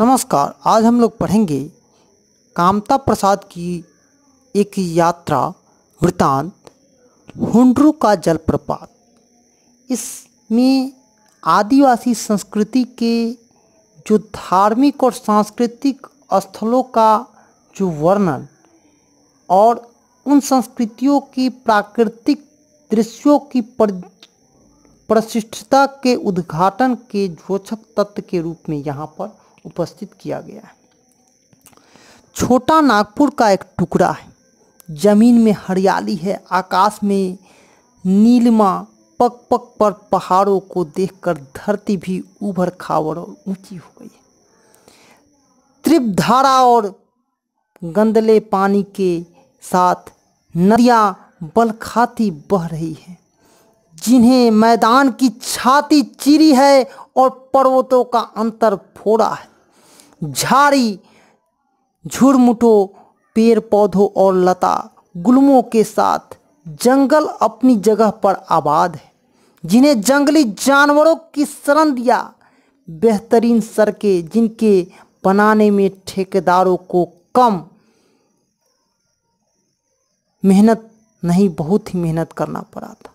नमस्कार आज हम लोग पढ़ेंगे कामता प्रसाद की एक यात्रा वृतांत हुंडरू का जलप्रपात इसमें आदिवासी संस्कृति के जो धार्मिक और सांस्कृतिक स्थलों का जो वर्णन और उन संस्कृतियों की प्राकृतिक दृश्यों की प्रशिष्टता के उद्घाटन के जोचक तत्व के रूप में यहाँ पर उपस्थित किया गया है छोटा नागपुर का एक टुकड़ा है जमीन में हरियाली है आकाश में नीलमा पक पक पर पहाड़ों को देखकर धरती भी उभर खावर और ऊंची हो गई तीव्र धारा और गंदले पानी के साथ नदियाँ बलखाती बह रही है जिन्हें मैदान की छाती चीरी है और पर्वतों का अंतर फोड़ा है झाड़ी झुरमुटो पेड़ पौधों और लता गुलमों के साथ जंगल अपनी जगह पर आबाद है जिन्हें जंगली जानवरों की शरण दिया बेहतरीन सड़कें जिनके बनाने में ठेकेदारों को कम मेहनत नहीं बहुत ही मेहनत करना पड़ा था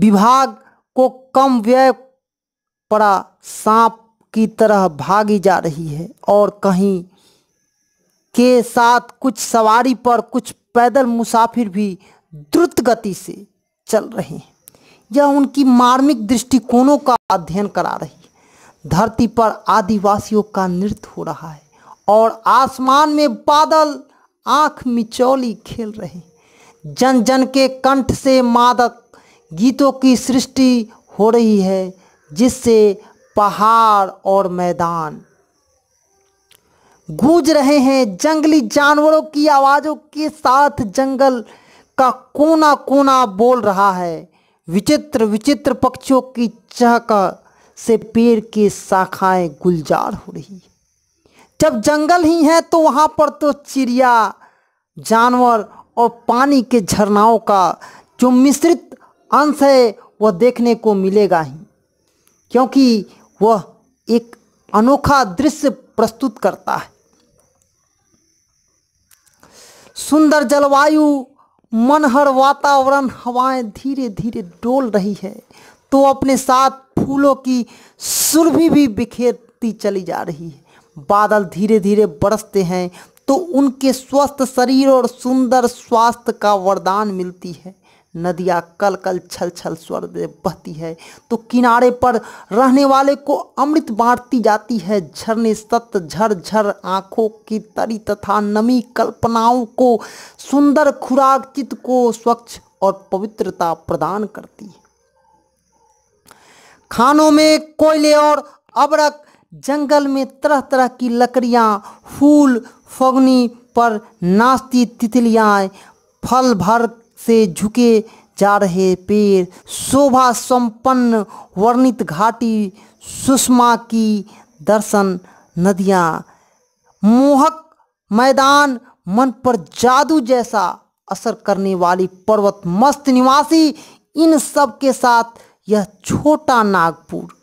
विभाग को कम व्यय पड़ा सांप की तरह भागी जा रही है और कहीं के साथ कुछ सवारी पर कुछ पैदल मुसाफिर भी द्रुत गति से चल रहे हैं यह उनकी मार्मिक दृष्टिकोणों का अध्ययन करा रही है धरती पर आदिवासियों का नृत्य हो रहा है और आसमान में बादल आँख मिचौली खेल रहे हैं जन जन के कंठ से मादक गीतों की सृष्टि हो रही है जिससे पहाड़ और मैदान गूंज रहे हैं जंगली जानवरों की आवाज़ों के साथ जंगल का कोना कोना बोल रहा है विचित्र विचित्र पक्षियों की चहक से पेड़ की शाखाएं गुलजार हो रही है जब जंगल ही है तो वहाँ पर तो चिड़िया जानवर और पानी के झरनाओं का जो मिश्रित अंश है वह देखने को मिलेगा ही क्योंकि वह एक अनोखा दृश्य प्रस्तुत करता है सुंदर जलवायु मनहर वातावरण हवाएं धीरे धीरे डोल रही है तो अपने साथ फूलों की सुरभि भी बिखेरती चली जा रही है बादल धीरे धीरे बरसते हैं तो उनके स्वस्थ शरीर और सुंदर स्वास्थ्य का वरदान मिलती है नदियाँ कल कल छल छल स्वर बहती है तो किनारे पर रहने वाले को अमृत बांटती जाती है झरने सत झर झर आँखों की तरी तथा नमी कल्पनाओं को सुंदर खुराक चित्त को स्वच्छ और पवित्रता प्रदान करती है खानों में कोयले और अबरक जंगल में तरह तरह की लकड़ियाँ फूल फगनी पर नाचती तितलियाँ फल भर से झुके जा रहे पेड़ शोभा संपन्न वर्णित घाटी सुषमा की दर्शन नदियाँ मोहक मैदान मन पर जादू जैसा असर करने वाली पर्वत मस्त निवासी इन सब के साथ यह छोटा नागपुर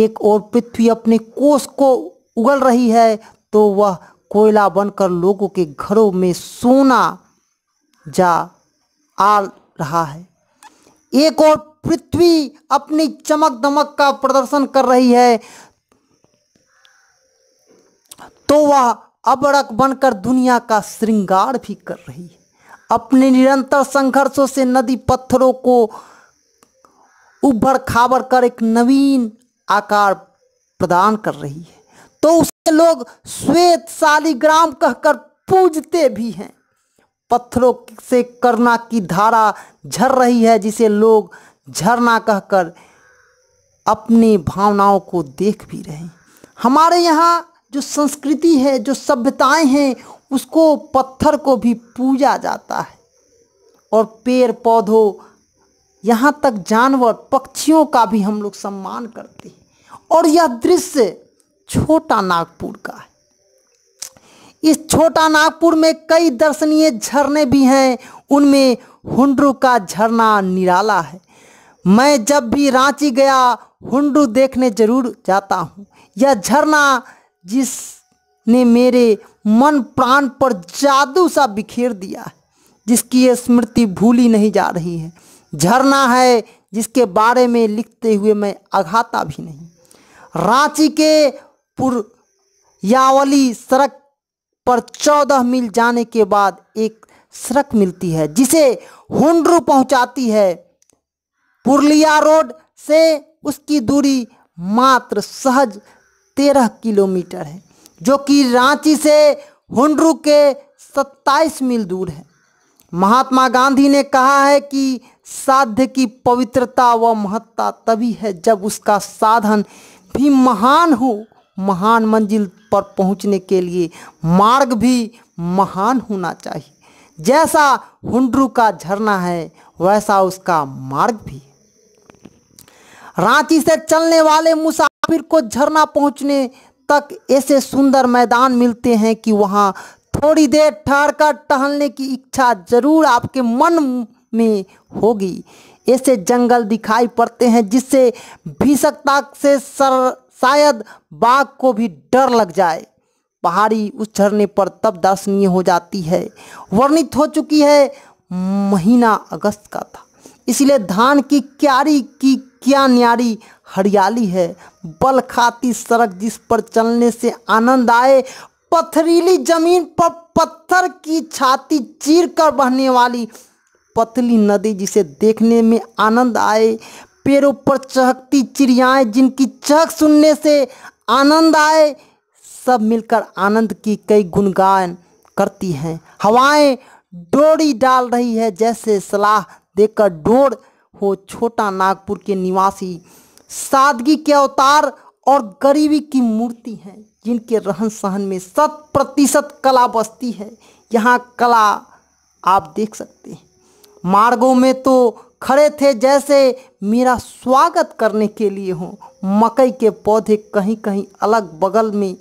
एक और पृथ्वी अपने कोष को उगल रही है तो वह कोयला बनकर लोगों के घरों में सोना जा आ रहा है एक और पृथ्वी अपनी चमक दमक का प्रदर्शन कर रही है तो वह अबड़क बनकर दुनिया का श्रृंगार भी कर रही है अपने निरंतर संघर्षों से नदी पत्थरों को उभर खाबर कर एक नवीन आकार प्रदान कर रही है तो उसे लोग श्वेत शालिग्राम कहकर पूजते भी हैं पत्थरों से करना की धारा झर रही है जिसे लोग झरना कहकर अपनी भावनाओं को देख भी रहे हैं हमारे यहाँ जो संस्कृति है जो सभ्यताएं हैं उसको पत्थर को भी पूजा जाता है और पेड़ पौधों यहाँ तक जानवर पक्षियों का भी हम लोग सम्मान करते हैं और यह दृश्य छोटा नागपुर का है इस छोटा नागपुर में कई दर्शनीय झरने भी हैं उनमें हुंडरू का झरना निराला है मैं जब भी रांची गया हुंडू देखने जरूर जाता हूँ यह झरना जिसने मेरे मन प्राण पर जादू सा बिखेर दिया है जिसकी ये स्मृति भूली नहीं जा रही है झरना है जिसके बारे में लिखते हुए मैं अघाता भी नहीं रांची के पुर यावली सड़क पर चौदह मील जाने के बाद एक सड़क मिलती है जिसे हुंडरू पहुंचाती है पुरलिया रोड से उसकी दूरी मात्र सहज तेरह किलोमीटर है जो कि रांची से हुंडरू के सत्ताईस मील दूर है महात्मा गांधी ने कहा है कि साध्य की पवित्रता व महत्ता तभी है जब उसका साधन भी महान हो महान मंजिल पर पहुंचने के लिए मार्ग भी महान होना चाहिए जैसा हुंडरू का झरना है वैसा उसका मार्ग भी रांची से चलने वाले मुसाफिर को झरना पहुंचने तक ऐसे सुंदर मैदान मिलते हैं कि वहाँ थोड़ी देर ठहर कर टहलने की इच्छा जरूर आपके मन में होगी ऐसे जंगल दिखाई पड़ते हैं जिससे भीषकता से सर शायद बाघ को भी डर लग जाए पहाड़ी उस झरने पर तब दर्शनीय हो जाती है वर्णित हो चुकी है महीना अगस्त का था इसलिए धान की क्यारी की क्या न्यारी हरियाली है बल खाती सड़क जिस पर चलने से आनंद आए पथरीली जमीन पर पत्थर की छाती चीर कर बहने वाली पतली नदी जिसे देखने में आनंद आए पेड़ों पर चहकती चिड़ियाएं जिनकी चहक सुनने से आनंद आए सब मिलकर आनंद की कई गुणगान करती हैं हवाएं डोरी डाल रही है जैसे सलाह देकर डोर हो छोटा नागपुर के निवासी सादगी के अवतार और गरीबी की मूर्ति हैं जिनके रहन सहन में शत प्रतिशत कला बसती है यहाँ कला आप देख सकते हैं मार्गों में तो खड़े थे जैसे मेरा स्वागत करने के लिए हों मकई के पौधे कहीं कहीं अलग बगल में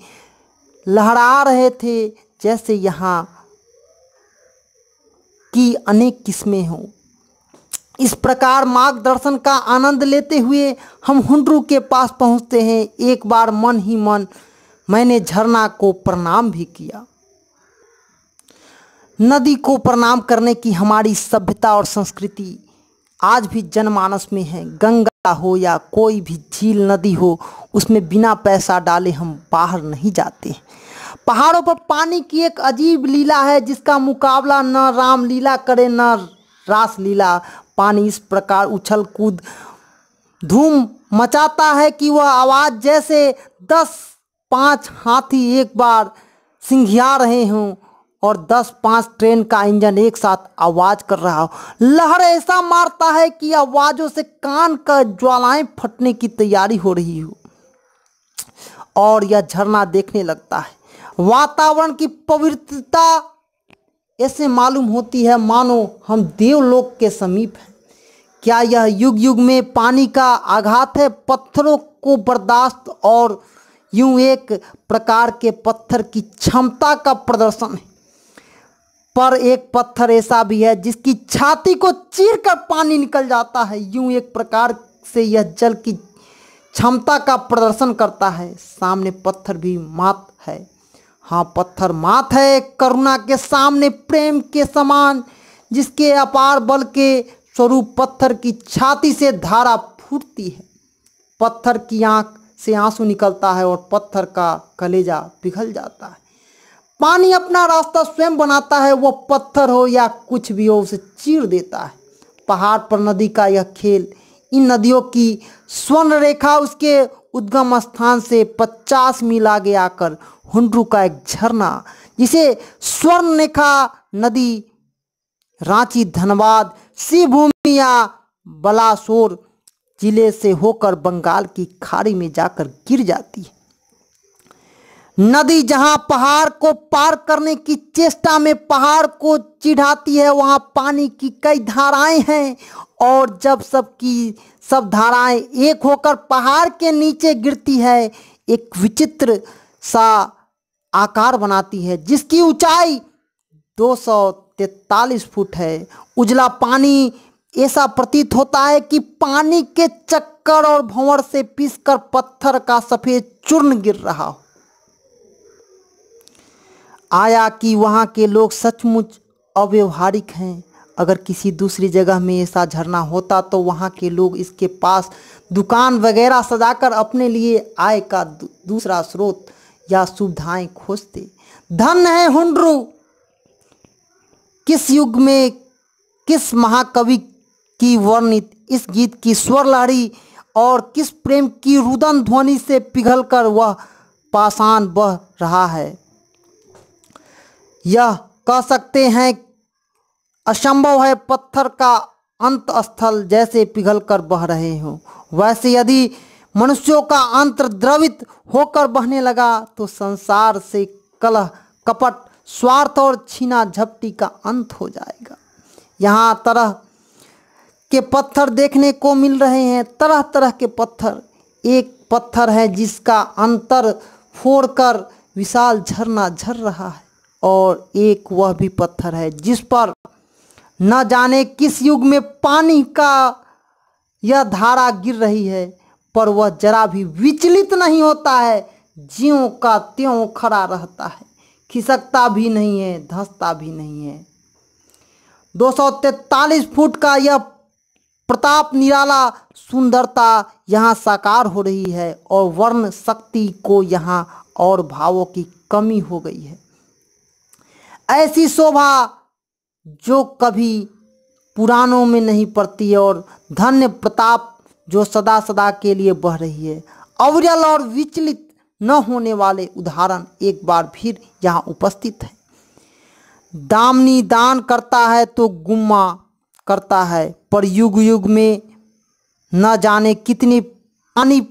लहरा रहे थे जैसे यहाँ की अनेक किस्में हों इस प्रकार मार्गदर्शन का आनंद लेते हुए हम हुंडरू के पास पहुँचते हैं एक बार मन ही मन मैंने झरना को प्रणाम भी किया नदी को प्रणाम करने की हमारी सभ्यता और संस्कृति आज भी जनमानस में है गंगा हो या कोई भी झील नदी हो उसमें बिना पैसा डाले हम बाहर नहीं जाते पहाड़ों पर पानी की एक अजीब लीला है जिसका मुकाबला न राम लीला करे न रास लीला पानी इस प्रकार उछल कूद धूम मचाता है कि वह आवाज़ जैसे दस पांच हाथी एक बार सिंघिया रहे हों और दस पांच ट्रेन का इंजन एक साथ आवाज कर रहा हो लहर ऐसा मारता है कि आवाजों से कान का ज्वालाएं फटने की तैयारी हो रही हो और यह झरना देखने लगता है वातावरण की पवित्रता ऐसे मालूम होती है मानो हम देवलोक के समीप हैं क्या यह युग युग में पानी का आघात है पत्थरों को बर्दाश्त और यूं एक प्रकार के पत्थर की क्षमता का प्रदर्शन है पर एक पत्थर ऐसा भी है जिसकी छाती को चीर कर पानी निकल जाता है यूं एक प्रकार से यह जल की क्षमता का प्रदर्शन करता है सामने पत्थर भी मात है हाँ पत्थर मात है करुणा के सामने प्रेम के समान जिसके अपार बल के स्वरूप पत्थर की छाती से धारा फूटती है पत्थर की आंख से आंसू निकलता है और पत्थर का कलेजा पिघल जाता है पानी अपना रास्ता स्वयं बनाता है वो पत्थर हो या कुछ भी हो उसे चीर देता है पहाड़ पर नदी का यह खेल इन नदियों की स्वर्ण रेखा उसके उद्गम स्थान से 50 मील आगे आकर हुंडरू का एक झरना जिसे स्वर्ण रेखा नदी रांची धनबाद शिवभूमि या बलासोर जिले से होकर बंगाल की खाड़ी में जाकर गिर जाती है नदी जहां पहाड़ को पार करने की चेष्टा में पहाड़ को चिढ़ाती है वहां पानी की कई धाराएं हैं और जब सबकी सब धाराएं एक होकर पहाड़ के नीचे गिरती है एक विचित्र सा आकार बनाती है जिसकी ऊंचाई 243 फुट है उजला पानी ऐसा प्रतीत होता है कि पानी के चक्कर और भंवर से पीसकर पत्थर का सफ़ेद चूर्ण गिर रहा हो आया कि वहाँ के लोग सचमुच अव्यवहारिक हैं अगर किसी दूसरी जगह में ऐसा झरना होता तो वहाँ के लोग इसके पास दुकान वगैरह सजाकर अपने लिए आय का दूसरा स्रोत या सुविधाएं खोजते धन है हुंडरू किस युग में किस महाकवि की वर्णित इस गीत की स्वर लहरी और किस प्रेम की रुदन ध्वनि से पिघलकर वह पाषाण बह रहा है यह कह सकते हैं असंभव है पत्थर का अंत स्थल जैसे पिघलकर बह रहे हो वैसे यदि मनुष्यों का अंतर द्रवित होकर बहने लगा तो संसार से कलह कपट स्वार्थ और छीना झपटी का अंत हो जाएगा यहाँ तरह के पत्थर देखने को मिल रहे हैं तरह तरह के पत्थर एक पत्थर है जिसका अंतर फोड़कर विशाल झरना झर रहा है और एक वह भी पत्थर है जिस पर न जाने किस युग में पानी का यह धारा गिर रही है पर वह जरा भी विचलित नहीं होता है ज्यों का त्यों खड़ा रहता है खिसकता भी नहीं है धसता भी नहीं है दो फुट का यह प्रताप निराला सुंदरता यहाँ साकार हो रही है और वर्ण शक्ति को यहाँ और भावों की कमी हो गई है ऐसी शोभा जो कभी पुराणों में नहीं पड़ती और धन्य प्रताप जो सदा सदा के लिए बह रही है अवरल और विचलित न होने वाले उदाहरण एक बार फिर यहाँ उपस्थित है दामनी दान करता है तो गुम्मा करता है पर युग युग में न जाने कितनी पानी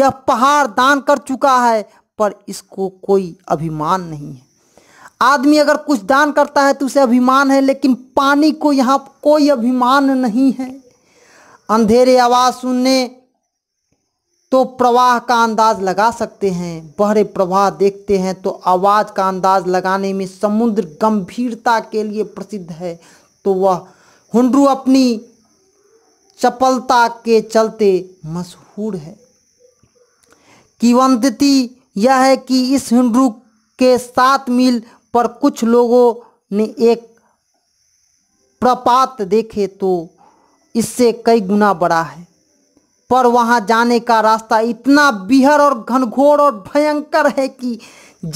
यह पहाड़ दान कर चुका है पर इसको कोई अभिमान नहीं है आदमी अगर कुछ दान करता है तो उसे अभिमान है लेकिन पानी को यहाँ कोई अभिमान नहीं है अंधेरे आवाज़ सुनने तो प्रवाह का अंदाज लगा सकते हैं बहरे प्रवाह देखते हैं तो आवाज़ का अंदाज लगाने में समुद्र गंभीरता के लिए प्रसिद्ध है तो वह हुंडरू अपनी चपलता के चलते मशहूर है किवंदती यह है कि इस हिंडरू के सात मील पर कुछ लोगों ने एक प्रपात देखे तो इससे कई गुना बड़ा है पर वहाँ जाने का रास्ता इतना बिहर और घनघोर और भयंकर है कि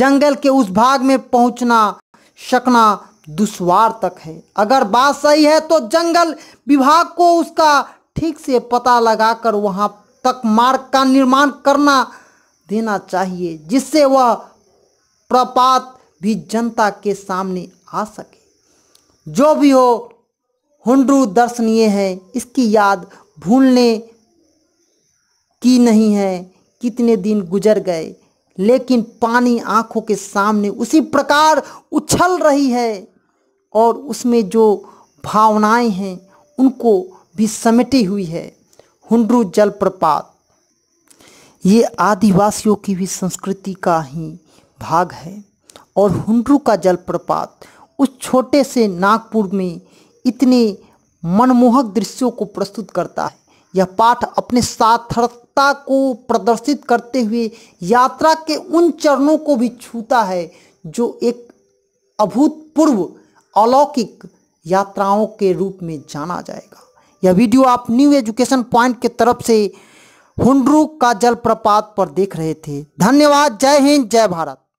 जंगल के उस भाग में पहुँचना शकना दुश्वार तक है अगर बात सही है तो जंगल विभाग को उसका ठीक से पता लगाकर वहाँ तक मार्ग का निर्माण करना देना चाहिए जिससे वह प्रपात भी जनता के सामने आ सके जो भी हो हुंडरू दर्शनीय है इसकी याद भूलने की नहीं है कितने दिन गुजर गए लेकिन पानी आंखों के सामने उसी प्रकार उछल रही है और उसमें जो भावनाएं हैं उनको भी समेटी हुई है हुंडरू जलप्रपात ये आदिवासियों की भी संस्कृति का ही भाग है और हुंडरू का जलप्रपात उस छोटे से नागपुर में इतने मनमोहक दृश्यों को प्रस्तुत करता है यह पाठ अपने सार्थकता को प्रदर्शित करते हुए यात्रा के उन चरणों को भी छूता है जो एक अभूतपूर्व अलौकिक यात्राओं के रूप में जाना जाएगा यह वीडियो आप न्यू एजुकेशन पॉइंट के तरफ से हुंडरू का जलप्रपात पर देख रहे थे धन्यवाद जय हिंद जय भारत